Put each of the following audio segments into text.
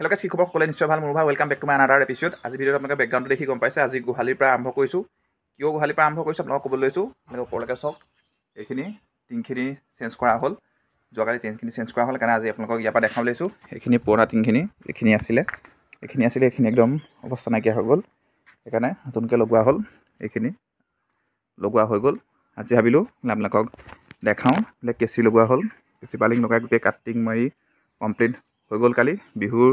hello' কি খবৰ সকলোৱে নিশ্চয় ভাল মোৰ ভাল ৱেলকাম বেক টু মাই আনাৰ এপিচিড আজি ভিডিঅ'ত আপোনালোকে বেকগ্ৰাউণ্ডটো দেখি গম পাইছে আজি গোহালিৰ পৰা আৰম্ভ কৰিছোঁ কিয় গোহালিৰ পৰা আৰম্ভ কৰিছোঁ আপোনালোকক ক'বলৈ লৈছোঁ আপোনালোকে ওপৰলৈকে চাওক এইখিনি টিংখিনি চেঞ্জ কৰা হ'ল যোৱাকালি টিংখিনি চেঞ্জ কৰা হ'ল কাৰণে আজি আপোনালোকক ইয়াৰ পৰা দেখাব লৈছোঁ এইখিনি পুৰণা টিংখিনি এইখিনি আছিলে এইখিনি আছিলে এইখিনি একদম অৱস্থা নাইকিয়া হৈ গ'ল সেইকাৰণে নতুনকৈ লগোৱা হ'ল এইখিনি লগোৱা হৈ গ'ল আজি ভাবিলোঁ আপোনালোকক দেখাওঁ বোলে কেঁচি লগোৱা হ'ল কেঁচি পালিং লগাই গোটেই কাটিং মাৰি কমপ্লিট হৈ গ'ল কালি বিহুৰ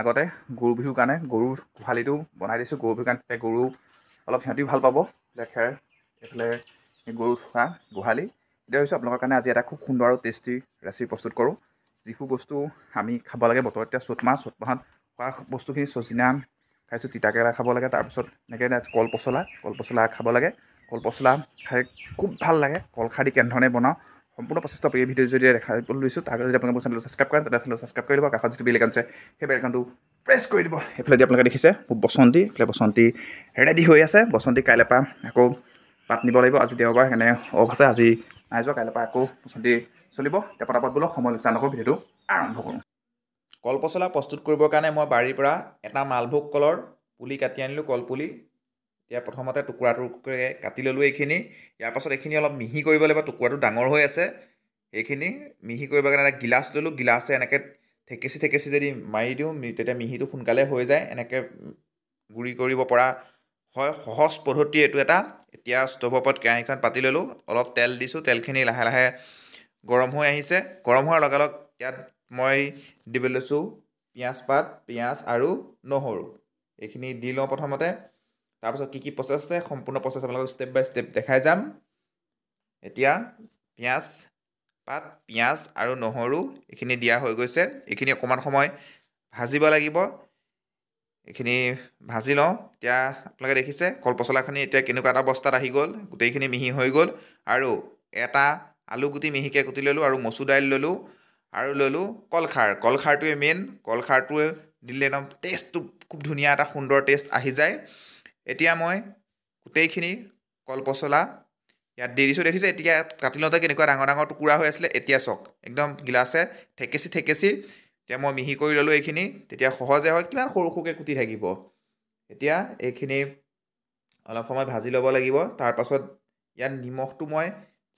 আগতে গৰু বিহুৰ কাৰণে গৰু গোহালিটো বনাই দিছোঁ গৰু বিহুৰ কাৰণে তাতে গৰু অলপ সিহঁতিও ভাল পাব এইফালে খেৰ এইফালে গৰু থকা গোহালি এতিয়া হৈছোঁ আপোনালোকৰ কাৰণে আজি এটা খুব সুন্দৰ আৰু টেষ্টি ৰেচিপি প্ৰস্তুত কৰোঁ যিবোৰ বস্তু আমি খাব লাগে বতৰ এতিয়া চ'ত মাহ চ'ত মাহত খোৱা বস্তুখিনি চজিনা খাইছোঁ তিতাকেৰেলা খাব লাগে তাৰপিছত এনেকৈ কল পচলা কল পচলা খাব লাগে কল পচলা খাই খুব ভাল লাগে কল খাই দি কেনেধৰণে বনাওঁ সম্পূৰ্ণ প্ৰচেষ্টা এই ভিডিঅ' দেখা দেখাবলৈ লৈছোঁ তাৰ যদি আপোনালোকৰ চেনেলটো ছাবস্ক্ৰাইব কৰে তেতিয়া চেনেলটো ছাবস্ক্ৰাইব কৰি দিব কাষত যিটো বেলেগ আছে সেই বেলেগনটো প্ৰেছ কৰি দিব সেইফালে দি আপোনালোকে দেখিছে মোৰ বসন্তী এইফালে বসন্তী ৰেডি হৈ আছে বসন্তী কাইলৈ পৰা আকৌ পাত নিব লাগিব আজি দেওবাৰ সেইকাৰণে অফ আছে আজি নাই যোৱা কাইলৈ পৰা আকৌ বসন্তী চলিব এতিয়া পটাপট বোলো সময় লোকচান জানক ভিডিঅ'টো আৰম্ভ কৰোঁ কলপচলা প্ৰস্তুত কৰিবৰ কাৰণে মই বাৰীৰ পৰা এটা মালভোগ কলৰ পুলি কাটি আনিলোঁ কলপুলি এতিয়া প্ৰথমতে টুকুৰাটো কাটি ল'লোঁ এইখিনি ইয়াৰ পাছত এইখিনি অলপ মিহি কৰিব লাগিব টুকুৰাটো ডাঙৰ হৈ আছে এইখিনি মিহি কৰিবৰ কাৰণে এটা গিলাচ ল'লোঁ গিলাচে এনেকৈ ঠেকেচি ঠেকেচি যদি মাৰি দিওঁ তেতিয়া মিহিটো সোনকালে হৈ যায় এনেকৈ গুড়ি কৰিব পৰা হয় সহজ পদ্ধতি এইটো এটা এতিয়া ষ্ট'ভৰ ওপৰত কেৰাহীখন পাতি ল'লোঁ অলপ তেল দিছোঁ তেলখিনি লাহে লাহে গৰম হৈ আহিছে গৰম হোৱাৰ লগে লগে ইয়াত মই দিব লৈছোঁ পিঁয়াজ পাত পিঁয়াজ আৰু নহৰু এইখিনি দি লওঁ প্ৰথমতে তাৰপিছত কি কি প্ৰচেছ আছে সম্পূৰ্ণ প্ৰচেছ আপোনালোকক ষ্টেপ বাই ষ্টেপ দেখাই যাম এতিয়া পিঁয়াজ পাত পিঁয়াজ আৰু নহৰু এইখিনি দিয়া হৈ গৈছে এইখিনি অকণমান সময় ভাজিব লাগিব এইখিনি ভাজি লওঁ এতিয়া আপোনালোকে দেখিছে কল পচলাখিনি এতিয়া কেনেকুৱা এটা অৱস্থাত আহি গ'ল গোটেইখিনি মিহি হৈ গ'ল আৰু এটা আলুগুটি মিহিকৈ কুটি ল'লোঁ আৰু মচু দাইল ল'লোঁ আৰু ল'লোঁ কলখাৰ কলখাৰটোৱে মেইন কলখাৰটোৱে দিলে একদম টেষ্টটো খুব ধুনীয়া এটা সুন্দৰ টেষ্ট আহি যায় এতিয়া মই গোটেইখিনি কল পচলা ইয়াত দি দিছোঁ দেখিছে এতিয়া কাটি লওঁতে কেনেকুৱা ডাঙৰ ডাঙৰ টুকুৰা হৈ আছিলে এতিয়া চাওক একদম গিলাচে ঠেকেচি ঠেকেচি এতিয়া মই মিহি কৰি ল'লোঁ এইখিনি তেতিয়া সহজে হয় কিমান সৰু সৰুকৈ কুটি থাকিব এতিয়া এইখিনি অলপ সময় ভাজি ল'ব লাগিব তাৰপাছত ইয়াত নিমখটো মই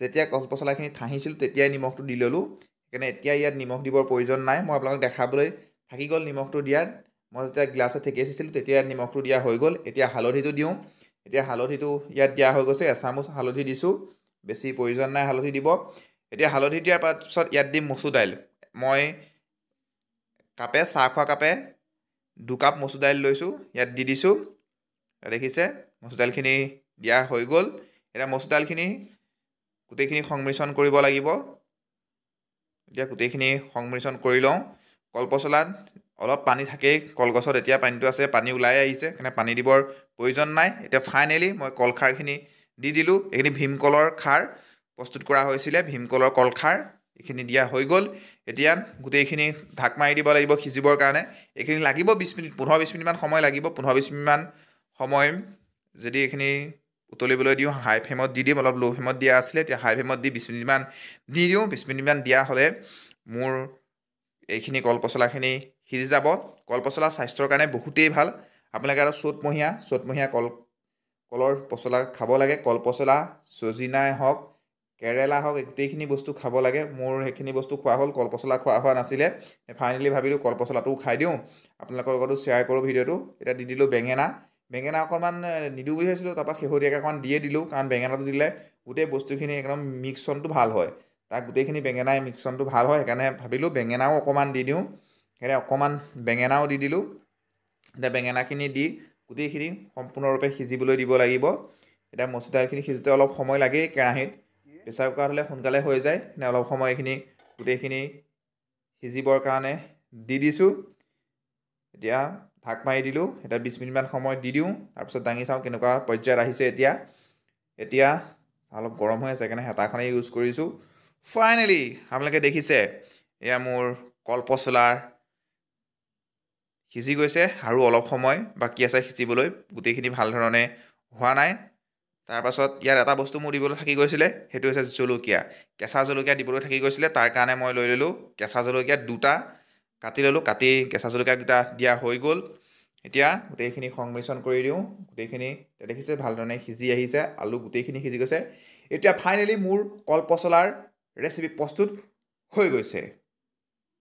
যেতিয়া কল পচলাখিনি ঠাঁহিছিলোঁ তেতিয়াই নিমখটো দি ল'লোঁ সেইকাৰণে এতিয়া ইয়াত নিমখ দিবৰ প্ৰয়োজন নাই মই আপোনালোকক দেখাবলৈ থাকি গ'ল নিমখটো দিয়াত মই যেতিয়া গ্লাছত ঠিকেই চাইছিলোঁ তেতিয়া নিমখটো দিয়া হৈ গ'ল এতিয়া হালধিটো দিওঁ এতিয়া হালধিটো ইয়াত দিয়া হৈ গৈছে এচামুচ হালধি দিছোঁ বেছি প্ৰয়োজন নাই হালধি দিব এতিয়া হালধি দিয়াৰ পাছত ইয়াত দিম মচুৰ দাইল মই কাপে চাহ খোৱা কাপে দুকাপ মচুৰ দাইল লৈছোঁ ইয়াত দি দিছোঁ দেখিছে মচুৰ দাইলখিনি দিয়া হৈ গ'ল এতিয়া মচুৰ দাইলখিনি গোটেইখিনি সংমিশ্ৰণ কৰিব লাগিব এতিয়া গোটেইখিনি সংমিশ্ৰণ কৰি লওঁ কলপচলাত অলপ পানী থাকেই কলগছত এতিয়া পানীটো আছে পানী ওলাই আহিছে সেইকাৰণে পানী দিবৰ প্ৰয়োজন নাই এতিয়া ফাইনেলি মই কল খাৰখিনি দি দিলোঁ এইখিনি ভীমকলৰ খাৰ প্ৰস্তুত কৰা হৈছিলে ভীমকলৰ খাৰ এইখিনি দিয়া হৈ গ'ল এতিয়া গোটেইখিনি ঢাক মাৰি দিব লাগিব সিজিবৰ কাৰণে এইখিনি লাগিব বিছ মিনিট পোন্ধৰ বিছ মিনিটমান সময় লাগিব পোন্ধৰ বিছ মিনিটমান সময় যদি এইখিনি উতলিবলৈ দিওঁ হাই ফ্লেমত দি দিম অলপ ল' ফ্লেমত দিয়া আছিলে এতিয়া হাই ফ্লেমত দি বিছ মিনিটমান দি দিওঁ বিছ মিনিটমান দিয়া হ'লে মোৰ এইখিনি কল পচলাখিনি সিজি যাব কল পচলা স্বাস্থ্যৰ কাৰণে বহুতেই ভাল আপোনালোকে আৰু চ'তমহীয়া চ'তমহীয়া কল কলৰ পচলা খাব লাগে কল পচলা চজিনাই হওক কেৰেলা হওক গোটেইখিনি বস্তু খাব লাগে মোৰ সেইখিনি বস্তু খোৱা হ'ল কল পচলা খোৱা হোৱা নাছিলে ফাইনেলি ভাবিলোঁ কল পচলাটোও খাই দিওঁ আপোনালোকৰ লগতো শ্বেয়াৰ কৰোঁ ভিডিঅ'টো এতিয়া দি দিলোঁ বেঙেনা বেঙেনা অকণমান নিদিওঁ বুলি ভাবিছিলোঁ তাৰপৰা শেহতীয়াকৈ অকণমান দিয়ে দিলোঁ কাৰণ বেঙেনাটো দিলে গোটেই বস্তুখিনি একদম মিক্সনটো ভাল হয় তাক গোটেইখিনি বেঙেনাই মিক্সনটো ভাল হয় সেইকাৰণে ভাবিলোঁ বেঙেনাও অকণমান দি দিওঁ গতিকে অকণমান বেঙেনাও দি দিলোঁ এতিয়া বেঙেনাখিনি দি গোটেইখিনি সম্পূৰ্ণৰূপে সিজিবলৈ দিব লাগিব এতিয়া মচুৰ দাইলখিনি সিজোতে অলপ সময় লাগেই কেৰাহীত প্ৰেচাৰ কুকাৰ হ'লে সোনকালে হৈ যায় এনে অলপ সময় এইখিনি গোটেইখিনি সিজিবৰ কাৰণে দি দিছোঁ এতিয়া ঢাক মাৰি দিলোঁ এতিয়া বিছ মিনিটমান সময় দি দিওঁ তাৰপিছত দাঙি চাওঁ কেনেকুৱা পৰ্যায়ত আহিছে এতিয়া এতিয়া অলপ গৰম হৈ আছে সেইকাৰণে হেতাখনে ইউজ কৰিছোঁ ফাইনেলি আপোনালোকে দেখিছে এয়া মোৰ কল পচলাৰ সিজি গৈছে আৰু অলপ সময় বাকী আছে সিজিবলৈ গোটেইখিনি ভাল ধৰণে হোৱা নাই তাৰপাছত ইয়াত এটা বস্তু মোৰ দিবলৈ থাকি গৈছিলে সেইটো হৈছে জলকীয়া কেঁচা জলকীয়া দিবলৈ থাকি গৈছিলে তাৰ কাৰণে মই লৈ ল'লোঁ কেঁচা জলকীয়া দুটা কাটি ল'লোঁ কাটি কেঁচা জলকীয়াকেইটা দিয়া হৈ গ'ল এতিয়া গোটেইখিনি সংমিশ্ৰণ কৰি দিওঁ গোটেইখিনি দেখিছে ভালধৰণে সিজি আহিছে আলু গোটেইখিনি সিজি গৈছে এতিয়া ফাইনেলি মোৰ কল পচলাৰ ৰেচিপি প্ৰস্তুত হৈ গৈছে